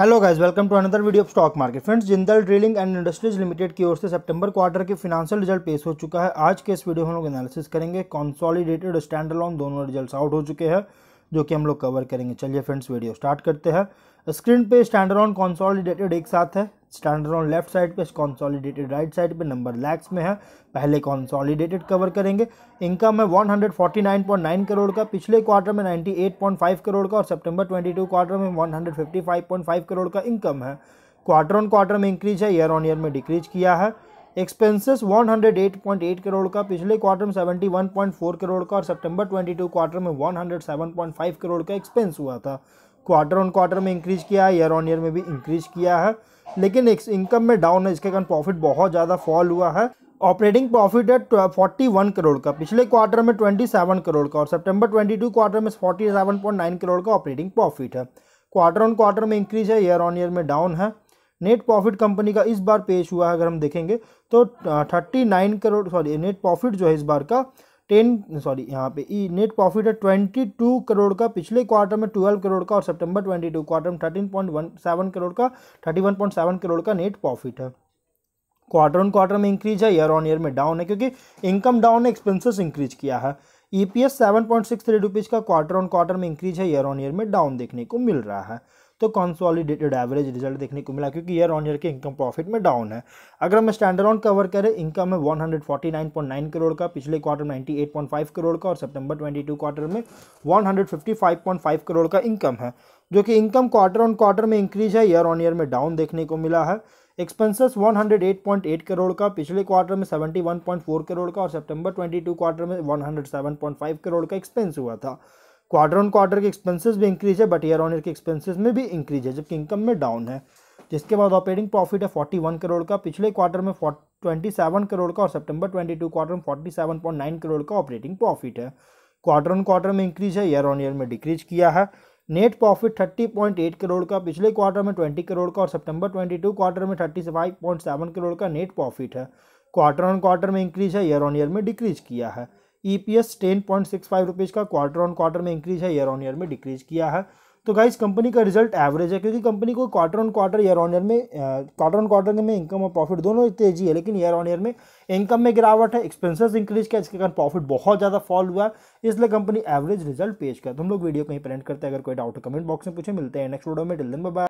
hello guys welcome to another video of stock market friends Jindal drilling and industries limited की ओर से सितंबर quarter के फिनेंशियल रिजल्ट पेश हो चुका है आज के इस वीडियो में हम लोग एनालिसिस करेंगे कॉन्सॉलिडेटेड स्टैंड अलॉन दोनों रिजल्ट्स आउट हो चुके हैं जो कि हम लोग कवर करेंगे चलिए फ्रेंड्स वीडियो स्टार्ट करते हैं स्क्रीन पे स्टैंड अलॉन कॉन्सॉलिडेटेड एक साथ है स्टैंडर्ड ऑन लेफ्ट साइड पे कॉन्सॉलीडेटेड राइट साइड पे नंबर लैक्स में है पहले कॉन्सॉलीडेटेड कवर करेंगे इनकम है 149.9 करोड़ का पिछले क्वार्टर में 98.5 करोड़ का और सितंबर 22 क्वार्टर में 155.5 करोड़ का इनकम है क्वार्टर ऑन क्वार्टर में इंक्रीज है ईयर ऑन ईयर में डिक्रीज किया है एक्सपेंसेस 108.8 करोड़ का पिछले क्वार्टर में 71.4 करोड़ का और सितंबर 22 क्वार्टर में 107.5 करोड़ का एक्सपेंस हुआ था क्वार्टर ऑन क्वार्टर में इंक्रीज किया है ईयर ऑन ईयर में भी इंक्रीज किया है लेकिन इनकम में डाउन है इसके कारण प्रॉफिट बहुत ज़्यादा फॉल हुआ है ऑपरेटिंग प्रॉफिट है वन करोड़ का पिछले क्वार्टर में ट्वेंटी सेवन करोड़ का और सितंबर टू क्वार्टर में forty seven point nine crore का ऑपरेटिंग प्रॉफिट है क्वार्टर ऑन क्वार्टर में इंक्रीज है ईयर ऑन ईयर में डाउन है नेट प्रॉफिट कंपनी का इस बार पेश हुआ है अगर हम देखेंगे तो thirty nine crore sorry net profit जो है इस बार का टेन सॉरी यहाँ पे ई नेट प्रॉफिट है ट्वेंटी टू करोड़ का पिछले क्वार्टर में ट्वेल्व करोड़ का और सितंबर ट्वेंटी टू क्वार्टर में thirteen point one seven crore का thirty one point seven crore का नेट प्रॉफिट है क्वार्टर ऑन क्वार्टर में इंक्रीज है ईयर ऑन ईयर में डाउन है क्योंकि इनकम डाउन है एक्सपेंसेस इंक्रीज किया है E P S seven point six three rupees का क्वार्टर ऑन क्वार्टर में इंक्रीज है ईयर ऑन ईयर में डाउन देखने को मिल रहा है तो कॉन्सॉलिडेटेड एवरेज रिजल्ट देखने को मिला क्योंकि ईयर ऑन ईयर के इनकम प्रॉफिट में डाउन है अगर हम स्टैंडर्ड ऑन कवर करें इनकम है वन करोड़ का पिछले क्वार्टर में करोड़ का और सेप्टेम्बर ट्वेंटी क्वार्टर में वन करोड़ का इनकम है जो कि इनकम क्वार्टर ऑन क्वार्टर में इंक्रीज है ईयर ऑन ईयर में डाउन देखने को मिला है एक्सपेंसेस 108.8 करोड़ का पिछले क्वार्टर में 71.4 करोड़ का और सितंबर 22 क्वार्टर में 107.5 करोड़ का एक्सपेंस हुआ था क्वार्टर ऑन क्वार्टर के एक्सपेंसेस भी इंक्रीज है बट ईयर ऑन ईयर के एक्सपेंसेस में भी इंक्रीज है जबकि इनकम में डाउन है जिसके बाद ऑपरेटिंग प्रॉफिट है फोर्टी वन करोड़ का पिछले क्वार्टर में ट्वेंटी सेवन करोड़ का और सितंबर टू क्वार्टर में forty seven point nine crore का ऑपरेटिंग प्रॉफिट है क्वार्टर ऑन क्वार्टर में इंक्रीज है ईयर ऑन ईयर में डिक्रीज किया है net profit thirty point eight crore का पिछले क्वार्टर में ट्वेंटी करोड़ का और सितंबर टू क्वार्टर में thirty five point seven crore का नेट प्रॉफिट है क्वार्टर ऑन क्वार्टर में इंक्रीज है ईयर ऑन ईयर में डिक्रीज किया है EPS ten point six five rupees का क्वार्टर ऑन क्वार्टर में इंक्रीज है ईयर ऑन ईयर में डिक्रीज किया है तो गाइज कंपनी का रिजल्ट एवरेज है क्योंकि कंपनी को quarter on quarter year on year में क्वार्टर ऑन क्वार्टर में इनकम और प्रॉफिट दोनों तेजी है लेकिन ईयर ऑन ईयर में इनकम में गिरावट है एक्सपेंसेस इंक्रीज किया इसके कारण प्रॉफिट बहुत ज़्यादा फॉल हुआ इसलिए कंपनी एवरेज रिजल्ट पेश कर तो हम लोग वीडियो कहीं प्रेजेंट करते हैं अगर कोई डाउट कमेंट बॉक्स में पूछे मिलते हैं नेक्स्ट वीडियो में टिल दिन बाय